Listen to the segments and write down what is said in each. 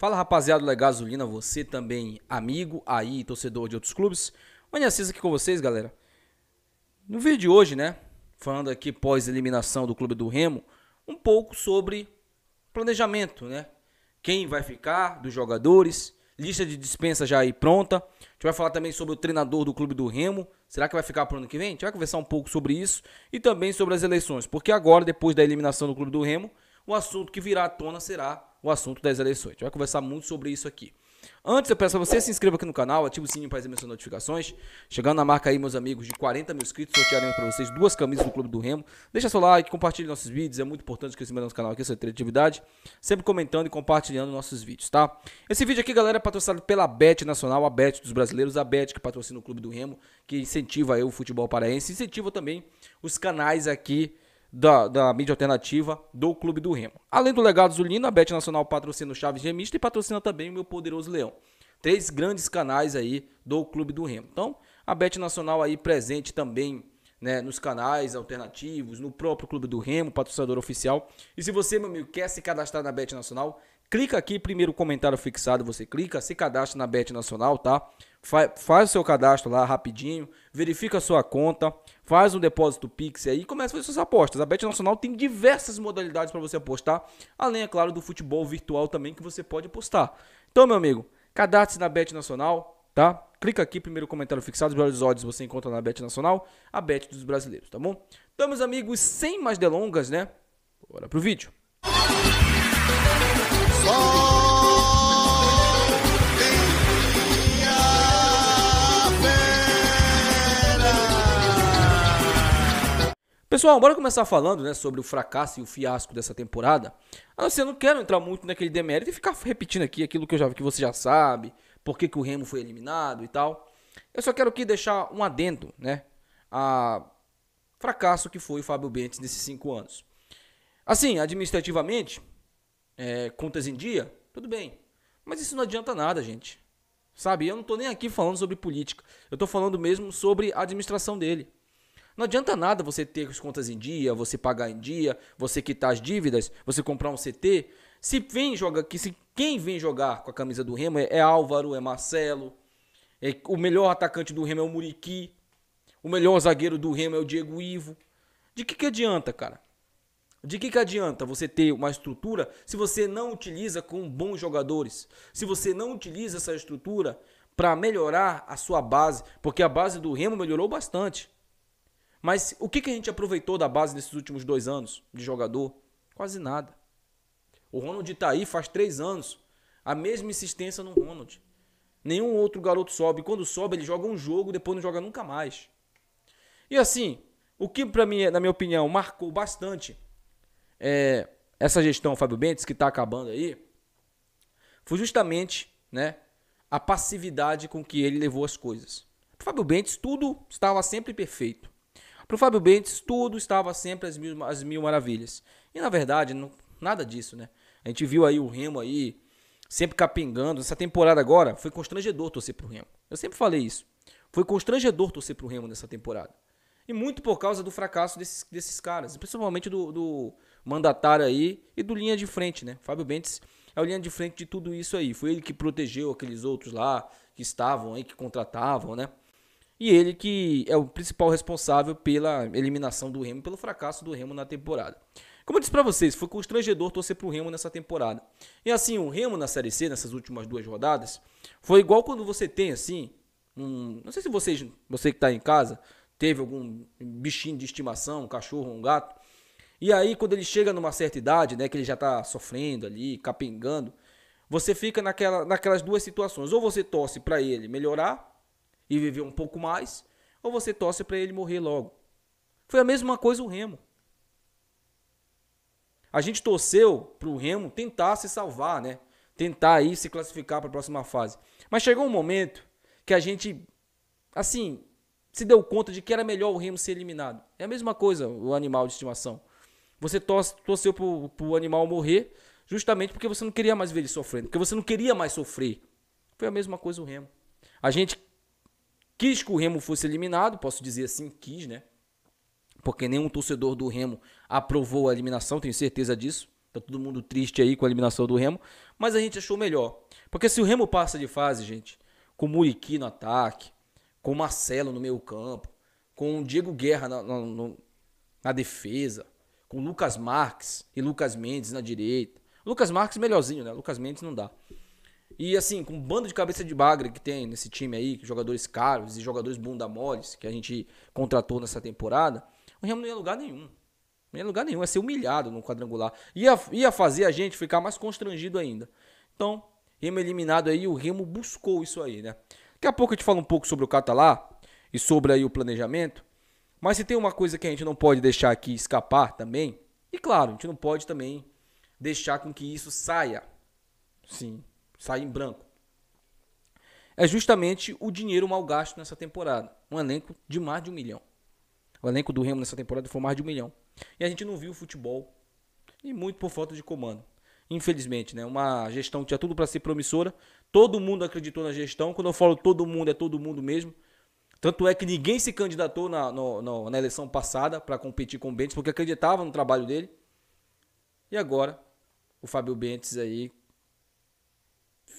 Fala rapaziada da Gasolina, você também amigo aí, torcedor de outros clubes. Mani Assis aqui com vocês, galera. No vídeo de hoje, né, falando aqui pós eliminação do clube do Remo, um pouco sobre planejamento, né? Quem vai ficar dos jogadores, lista de dispensa já aí pronta. A gente vai falar também sobre o treinador do clube do Remo. Será que vai ficar para o ano que vem? A gente vai conversar um pouco sobre isso e também sobre as eleições, porque agora depois da eliminação do clube do Remo, o assunto que virá à tona será o assunto das eleições. A gente vai conversar muito sobre isso aqui. Antes, eu peço a você se inscreva aqui no canal, ative o sininho para receber suas notificações. Chegando na marca aí, meus amigos, de 40 mil inscritos, sortearemos para vocês duas camisas do Clube do Remo. Deixa seu like, compartilhe nossos vídeos, é muito importante que crescimento do nosso canal aqui, essa criatividade. Sempre comentando e compartilhando nossos vídeos, tá? Esse vídeo aqui, galera, é patrocinado pela Bet Nacional, a Bet dos brasileiros, a Bet que patrocina o Clube do Remo, que incentiva aí o futebol paraense, incentiva também os canais aqui da, da mídia alternativa do Clube do Remo. Além do Legado Lino, a Bet Nacional patrocina o Chaves Gemista e patrocina também o meu poderoso Leão. Três grandes canais aí do Clube do Remo. Então, a Bet Nacional aí presente também né, nos canais alternativos, no próprio Clube do Remo, patrocinador oficial. E se você, meu amigo, quer se cadastrar na Bet Nacional, clica aqui, primeiro comentário fixado, você clica, se cadastra na Bet Nacional, tá? Fa faz o seu cadastro lá rapidinho, verifica a sua conta, Faz um depósito Pix aí e começa a fazer suas apostas. A Bet Nacional tem diversas modalidades para você apostar, além, é claro, do futebol virtual também que você pode apostar. Então, meu amigo, cadastre-se na Bet Nacional, tá? Clica aqui, primeiro comentário fixado, os melhores odds você encontra na Bet Nacional, a Bet dos brasileiros, tá bom? Então, meus amigos, sem mais delongas, né? Bora pro vídeo. Só Pessoal, bora começar falando né, sobre o fracasso e o fiasco dessa temporada. Ah, assim, eu não quero entrar muito naquele demérito e ficar repetindo aqui aquilo que, eu já, que você já sabe, por que, que o Remo foi eliminado e tal. Eu só quero aqui deixar um adendo né, a fracasso que foi o Fábio Bentes nesses cinco anos. Assim, administrativamente, é, contas em dia, tudo bem. Mas isso não adianta nada, gente. Sabe, eu não tô nem aqui falando sobre política. Eu tô falando mesmo sobre a administração dele. Não adianta nada você ter as contas em dia, você pagar em dia, você quitar as dívidas, você comprar um CT. Se vem jogar, que se quem vem jogar com a camisa do Remo é, é Álvaro, é Marcelo. É, o melhor atacante do Remo é o Muriqui. O melhor zagueiro do Remo é o Diego Ivo. De que que adianta, cara? De que, que adianta você ter uma estrutura se você não utiliza com bons jogadores? Se você não utiliza essa estrutura para melhorar a sua base? Porque a base do Remo melhorou bastante. Mas o que, que a gente aproveitou da base nesses últimos dois anos de jogador? Quase nada. O Ronald tá aí faz três anos. A mesma insistência no Ronald. Nenhum outro garoto sobe. Quando sobe, ele joga um jogo, depois não joga nunca mais. E assim, o que para mim, na minha opinião, marcou bastante é, essa gestão Fábio Bentes que tá acabando aí, foi justamente, né, a passividade com que ele levou as coisas. Pro Fábio Bentes tudo estava sempre perfeito. Para o Fábio Bentes, tudo estava sempre às mil, às mil maravilhas. E na verdade, não, nada disso, né? A gente viu aí o Remo aí, sempre capengando. Essa temporada agora foi constrangedor torcer pro Remo. Eu sempre falei isso. Foi constrangedor torcer pro Remo nessa temporada. E muito por causa do fracasso desses, desses caras, principalmente do, do mandatário aí e do linha de frente, né? Fábio Bentes é o linha de frente de tudo isso aí. Foi ele que protegeu aqueles outros lá que estavam aí, que contratavam, né? E ele que é o principal responsável pela eliminação do Remo, pelo fracasso do Remo na temporada. Como eu disse para vocês, foi constrangedor torcer pro Remo nessa temporada. E assim, o Remo na Série C, nessas últimas duas rodadas, foi igual quando você tem assim, um, não sei se vocês, você que tá em casa, teve algum bichinho de estimação, um cachorro, um gato. E aí quando ele chega numa certa idade, né, que ele já tá sofrendo ali, capengando, você fica naquela, naquelas duas situações, ou você torce para ele melhorar, e viver um pouco mais, ou você torce para ele morrer logo. Foi a mesma coisa o Remo. A gente torceu para o Remo tentar se salvar, né? Tentar aí se classificar para a próxima fase. Mas chegou um momento que a gente, assim, se deu conta de que era melhor o Remo ser eliminado. É a mesma coisa o animal de estimação. Você torceu para o animal morrer justamente porque você não queria mais ver ele sofrendo, porque você não queria mais sofrer. Foi a mesma coisa o Remo. A gente Quis que o Remo fosse eliminado, posso dizer assim, quis, né? Porque nenhum torcedor do Remo aprovou a eliminação, tenho certeza disso. Tá todo mundo triste aí com a eliminação do Remo, mas a gente achou melhor. Porque se o Remo passa de fase, gente, com o Muriqui no ataque, com o Marcelo no meio campo, com o Diego Guerra na, na, na defesa, com o Lucas Marques e Lucas Mendes na direita. Lucas Marques melhorzinho, né? Lucas Mendes não dá. E assim, com um bando de cabeça de bagre que tem nesse time aí, jogadores caros e jogadores bunda moles que a gente contratou nessa temporada, o Remo não ia lugar nenhum. Não ia lugar nenhum, ia ser humilhado no quadrangular. Ia, ia fazer a gente ficar mais constrangido ainda. Então, Remo eliminado aí, o Remo buscou isso aí, né? Daqui a pouco eu te falo um pouco sobre o Catalá e sobre aí o planejamento. Mas se tem uma coisa que a gente não pode deixar aqui escapar também, e claro, a gente não pode também deixar com que isso saia. Sim, sair em branco. É justamente o dinheiro mal gasto nessa temporada. Um elenco de mais de um milhão. O elenco do Remo nessa temporada foi mais de um milhão. E a gente não viu o futebol. E muito por falta de comando. Infelizmente, né? Uma gestão que tinha tudo para ser promissora. Todo mundo acreditou na gestão. Quando eu falo todo mundo, é todo mundo mesmo. Tanto é que ninguém se candidatou na, no, no, na eleição passada para competir com o Bentes, porque acreditava no trabalho dele. E agora, o Fábio Bentes aí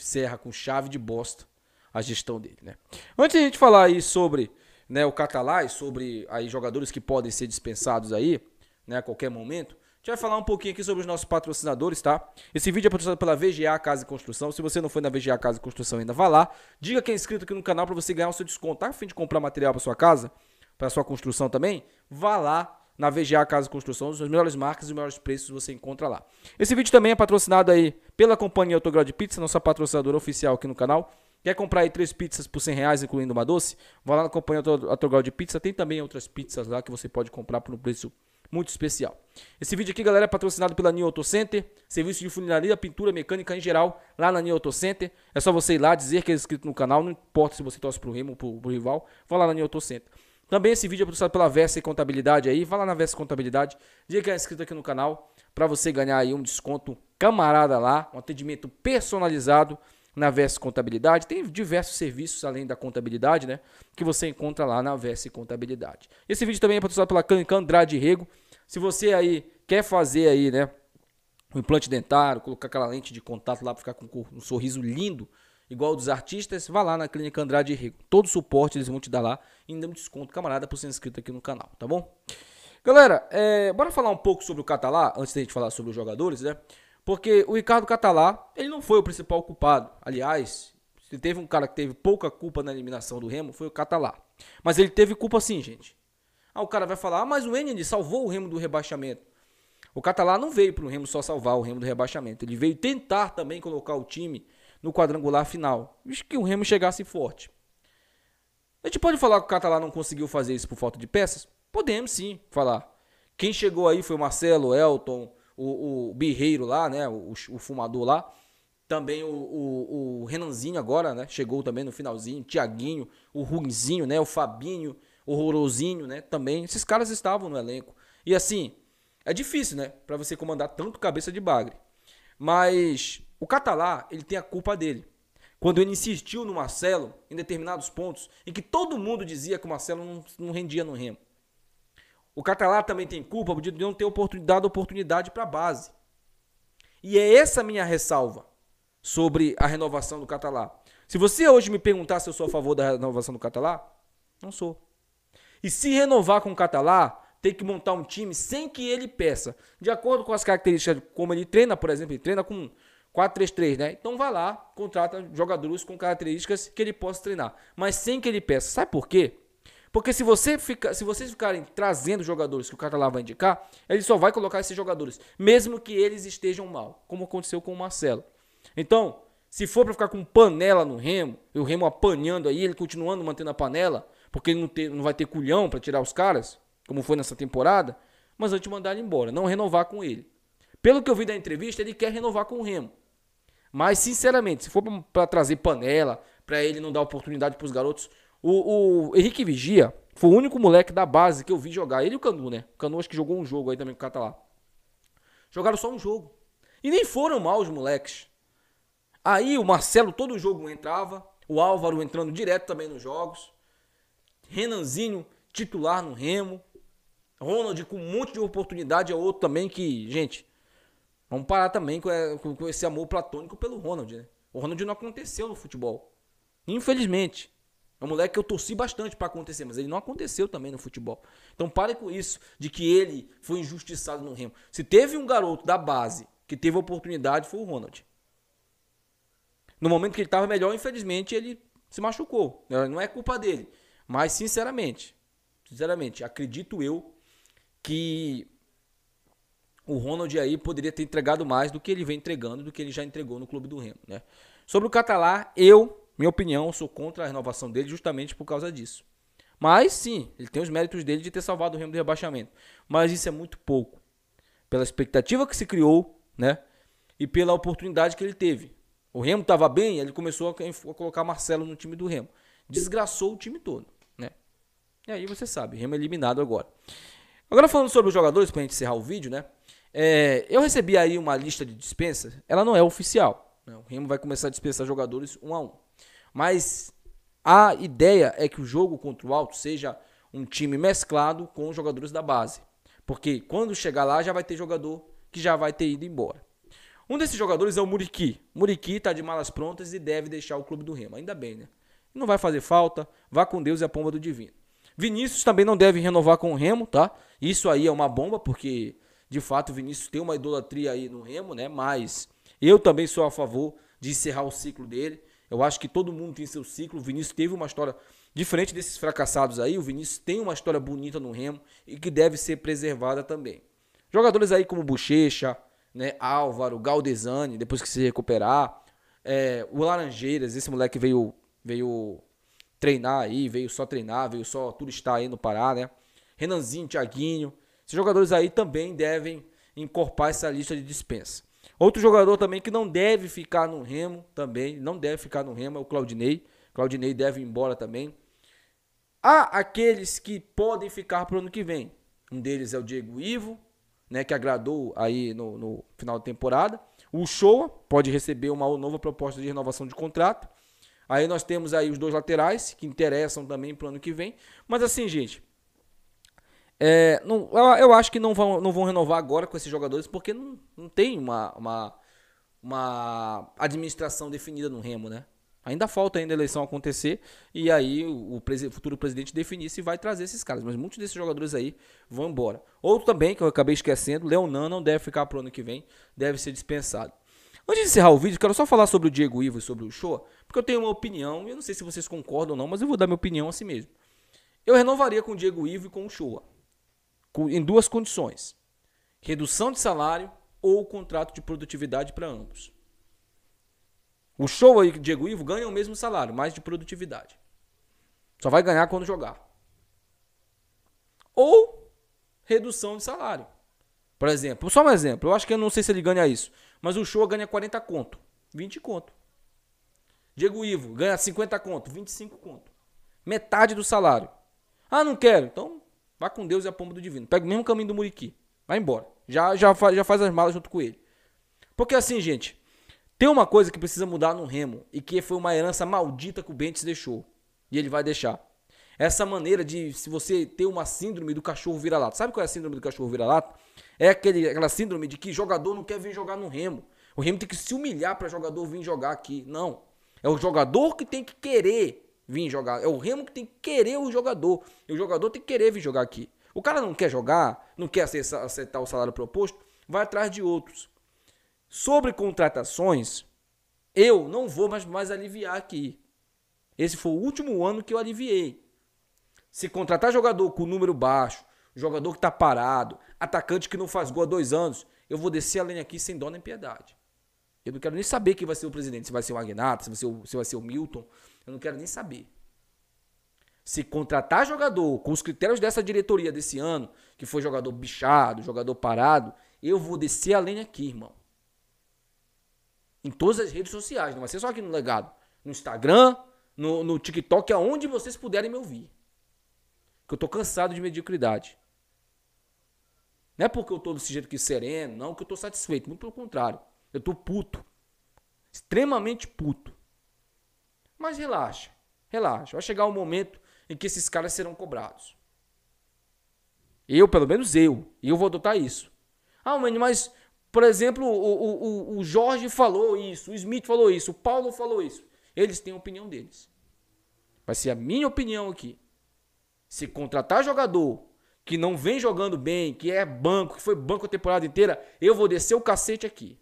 encerra com chave de bosta a gestão dele, né? Antes de a gente falar aí sobre né, o Catalá e sobre aí jogadores que podem ser dispensados aí, né, a qualquer momento, a gente vai falar um pouquinho aqui sobre os nossos patrocinadores, tá? Esse vídeo é patrocinado pela VGA Casa e Construção. Se você não foi na VGA Casa e Construção ainda, vá lá. Diga quem é inscrito aqui no canal para você ganhar o seu desconto. Tá a fim de comprar material para sua casa, para sua construção também? Vá lá na VGA Casa Construção. As melhores marcas e os melhores preços você encontra lá. Esse vídeo também é patrocinado aí pela companhia Autograu de Pizza, nossa patrocinadora oficial aqui no canal. Quer comprar aí três pizzas por 100 reais, incluindo uma doce? Vá lá na companhia Autograu de Pizza. Tem também outras pizzas lá que você pode comprar por um preço muito especial. Esse vídeo aqui, galera, é patrocinado pela New Auto Center, serviço de funilaria, pintura, mecânica em geral, lá na New Auto Center. É só você ir lá dizer que é inscrito no canal, não importa se você torce pro Remo ou pro, pro rival, vá lá na New Auto Center. Também esse vídeo é produzido pela Versa e Contabilidade aí. Vai lá na Versa Contabilidade, diga que é inscrito aqui no canal, para você ganhar aí um desconto camarada lá, um atendimento personalizado na Versa Contabilidade. Tem diversos serviços além da contabilidade, né? Que você encontra lá na Versa Contabilidade. Esse vídeo também é patrocinado pela Clínica Andrade Rego. Se você aí quer fazer aí, né? Um implante dentário, colocar aquela lente de contato lá para ficar com um sorriso lindo, igual dos artistas, vá lá na Clínica Andrade Rico. Todo o suporte eles vão te dar lá. E ainda é um desconto, camarada, por ser inscrito aqui no canal, tá bom? Galera, é, bora falar um pouco sobre o Catalá, antes da gente falar sobre os jogadores, né? Porque o Ricardo Catalá, ele não foi o principal culpado. Aliás, se teve um cara que teve pouca culpa na eliminação do Remo, foi o Catalá. Mas ele teve culpa sim, gente. Ah, o cara vai falar, ah, mas o Enem salvou o Remo do rebaixamento. O Catalá não veio para o Remo só salvar o Remo do rebaixamento. Ele veio tentar também colocar o time no quadrangular final. Que o Remo chegasse forte. A gente pode falar que o Catalá não conseguiu fazer isso por falta de peças? Podemos sim falar. Quem chegou aí foi o Marcelo, Elton, o, o Birreiro lá, né? O, o fumador lá. Também o, o, o, Renanzinho agora, né? Chegou também no finalzinho. Tiaguinho, o Ruinzinho, né? O Fabinho, o Rorozinho, né? Também. Esses caras estavam no elenco. E assim, é difícil, né? Para você comandar tanto cabeça de bagre. Mas o Catalá, ele tem a culpa dele. Quando ele insistiu no Marcelo em determinados pontos em que todo mundo dizia que o Marcelo não, não rendia no Remo. O Catalá também tem culpa de não ter oportunidade, oportunidade para a base. E é essa minha ressalva sobre a renovação do Catalá. Se você hoje me perguntar se eu sou a favor da renovação do Catalá, não sou. E se renovar com o Catalá, tem que montar um time sem que ele peça. De acordo com as características de como ele treina, por exemplo, ele treina com 4-3-3, né? Então vai lá, contrata jogadores com características que ele possa treinar, mas sem que ele peça. Sabe por quê? Porque se, você fica, se vocês ficarem trazendo jogadores que o cara lá vai indicar, ele só vai colocar esses jogadores, mesmo que eles estejam mal, como aconteceu com o Marcelo. Então, se for para ficar com panela no Remo, e o Remo apanhando aí, ele continuando mantendo a panela, porque ele não, ter, não vai ter culhão para tirar os caras, como foi nessa temporada, mas antes mandar ele embora, não renovar com ele. Pelo que eu vi da entrevista, ele quer renovar com o Remo. Mas, sinceramente, se for para trazer panela, para ele não dar oportunidade para os garotos, o, o, Henrique Vigia foi o único moleque da base que eu vi jogar. Ele e o Canu, né? O Canu acho que jogou um jogo aí também com o Catalá. Jogaram só um jogo. E nem foram mal os moleques. Aí o Marcelo todo jogo entrava, o Álvaro entrando direto também nos jogos. Renanzinho titular no Remo. Ronald com um monte de oportunidade é outro também que, gente, vamos parar também é, com, esse amor platônico pelo Ronald, né? O Ronald não aconteceu no futebol. Infelizmente. É um moleque que eu torci bastante para acontecer, mas ele não aconteceu também no futebol. Então pare com isso de que ele foi injustiçado no Remo. Se teve um garoto da base que teve oportunidade, foi o Ronald. No momento que ele estava melhor, infelizmente, ele se machucou. Não é culpa dele. Mas, sinceramente, sinceramente, acredito eu que o Ronald aí poderia ter entregado mais do que ele vem entregando, do que ele já entregou no clube do Remo, né? Sobre o Catalá, eu, minha opinião, sou contra a renovação dele justamente por causa disso. Mas sim, ele tem os méritos dele de ter salvado o Remo do rebaixamento, mas isso é muito pouco pela expectativa que se criou, né? E pela oportunidade que ele teve. O Remo estava bem, ele começou a colocar Marcelo no time do Remo. Desgraçou o time todo, né? E aí você sabe, Remo é eliminado agora. Agora falando sobre os jogadores, para a gente encerrar o vídeo, né? É, eu recebi aí uma lista de dispensas. ela não é oficial. Né? O Remo vai começar a dispensar jogadores um a um. Mas a ideia é que o jogo contra o Alto seja um time mesclado com os jogadores da base. Porque quando chegar lá já vai ter jogador que já vai ter ido embora. Um desses jogadores é o Muriqui. Muriqui está de malas prontas e deve deixar o clube do Remo. Ainda bem, né? Não vai fazer falta, vá com Deus e a pomba do divino. Vinícius também não deve renovar com o Remo, tá? Isso aí é uma bomba, porque de fato o Vinícius tem uma idolatria aí no Remo, né? Mas eu também sou a favor de encerrar o ciclo dele. Eu acho que todo mundo tem seu ciclo. O Vinícius teve uma história diferente desses fracassados aí. O Vinícius tem uma história bonita no Remo e que deve ser preservada também. Jogadores aí como Bochecha, né, Álvaro, Galdesani, depois que se recuperar, é, o Laranjeiras, esse moleque veio veio treinar aí, veio só treinar, veio só turistar aí no Pará, né? Renanzinho, Thiaguinho. Esses jogadores aí também devem encorpar essa lista de dispensa. Outro jogador também que não deve ficar no Remo, também, não deve ficar no Remo, é o Claudinei. Claudinei deve ir embora também. Há aqueles que podem ficar para o ano que vem. Um deles é o Diego Ivo, né, que agradou aí no, no final da temporada. O Show pode receber uma nova proposta de renovação de contrato. Aí nós temos aí os dois laterais, que interessam também para o ano que vem. Mas assim, gente, é, não, eu acho que não vão, não vão renovar agora com esses jogadores, porque não, não tem uma, uma, uma administração definida no Remo, né? Ainda falta ainda a eleição acontecer e aí o, futuro presidente definir se vai trazer esses caras. Mas muitos desses jogadores aí vão embora. Outro também, que eu acabei esquecendo, Leonan não deve ficar pro ano que vem, deve ser dispensado. Antes de encerrar o vídeo, quero só falar sobre o Diego Ivo e sobre o show, porque eu tenho uma opinião, e eu não sei se vocês concordam ou não, mas eu vou dar minha opinião assim mesmo. Eu renovaria com o Diego Ivo e com o Show, em duas condições: redução de salário ou contrato de produtividade para ambos. O Show e o Diego Ivo ganham o mesmo salário, mais de produtividade. Só vai ganhar quando jogar. Ou redução de salário. Por exemplo, só um exemplo, eu acho que eu não sei se ele ganha isso. Mas o show ganha 40 conto, 20 conto. Diego Ivo ganha 50 conto, 25 conto. Metade do salário. Ah, não quero. Então, vá com Deus e a pomba do divino. Pega o mesmo caminho do Muriqui. Vai embora. Já, já, já faz as malas junto com ele. Porque assim, gente, tem uma coisa que precisa mudar no Remo e que foi uma herança maldita que o Bentes deixou. E ele vai deixar. Essa maneira de se você ter uma síndrome do cachorro vira-lata. Sabe qual é a síndrome do cachorro vira-lata? É aquele, aquela síndrome de que jogador não quer vir jogar no Remo. O Remo tem que se humilhar para jogador vir jogar aqui. Não. É o jogador que tem que querer vir jogar. É o Remo que tem que querer o jogador. E o jogador tem que querer vir jogar aqui. O cara não quer jogar, não quer aceitar o salário proposto, vai atrás de outros. Sobre contratações, eu não vou mais, mais aliviar aqui. Esse foi o último ano que eu aliviei. Se contratar jogador com número baixo, jogador que está parado, atacante que não faz gol há dois anos, eu vou descer a lenha aqui sem dó nem piedade. Eu não quero nem saber quem vai ser o presidente, se vai ser o Agnato, se vai ser o, se vai ser o Milton. Eu não quero nem saber. Se contratar jogador com os critérios dessa diretoria desse ano, que foi jogador bichado, jogador parado, eu vou descer a lenha aqui, irmão. Em todas as redes sociais, não vai ser só aqui no legado. No Instagram, no, no TikTok, aonde vocês puderem me ouvir. Porque eu tô cansado de mediocridade. Não é porque eu tô desse jeito que sereno, não, que eu tô satisfeito. Muito pelo contrário. Eu tô puto. Extremamente puto. Mas relaxa. Relaxa. Vai chegar o um momento em que esses caras serão cobrados. Eu, pelo menos eu. Eu vou adotar isso. Ah, mas, por exemplo, o, o, o Jorge falou isso, o Smith falou isso, o Paulo falou isso. Eles têm a opinião deles. Vai ser a minha opinião aqui. Se contratar jogador que não vem jogando bem, que é banco, que foi banco a temporada inteira, eu vou descer o cacete aqui.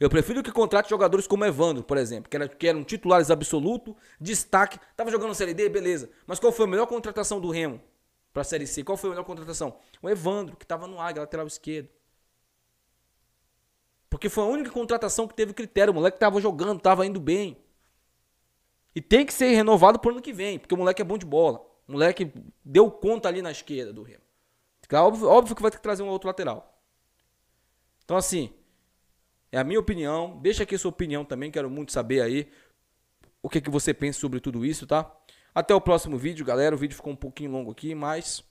Eu prefiro que contrate jogadores como Evandro, por exemplo, que, era, que eram titulares absoluto, destaque, tava jogando Série D, beleza. Mas qual foi a melhor contratação do Remo para a Série C? Qual foi a melhor contratação? O Evandro, que estava no Águia, lateral esquerdo. Porque foi a única contratação que teve critério. O moleque tava jogando, tava indo bem. E tem que ser renovado pro ano que vem, porque o moleque é bom de bola. O moleque deu conta ali na esquerda do Remo. É óbvio, óbvio que vai ter que trazer um outro lateral. Então, assim, é a minha opinião. Deixa aqui a sua opinião também. Quero muito saber aí o que, é que você pensa sobre tudo isso, tá? Até o próximo vídeo, galera. O vídeo ficou um pouquinho longo aqui, mas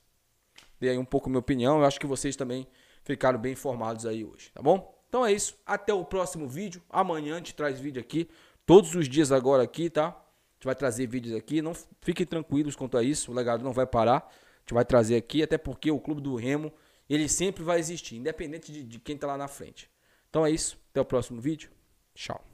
dei aí um pouco minha opinião. Eu acho que vocês também ficaram bem informados aí hoje, tá bom? Então é isso. Até o próximo vídeo. Amanhã a gente traz vídeo aqui. Todos os dias agora aqui, tá? gente vai trazer vídeos aqui. Não fiquem tranquilos quanto a isso, o legado não vai parar. A gente vai trazer aqui, até porque o Clube do Remo, ele sempre vai existir, independente de, de quem está lá na frente. Então é isso, até o próximo vídeo. Tchau.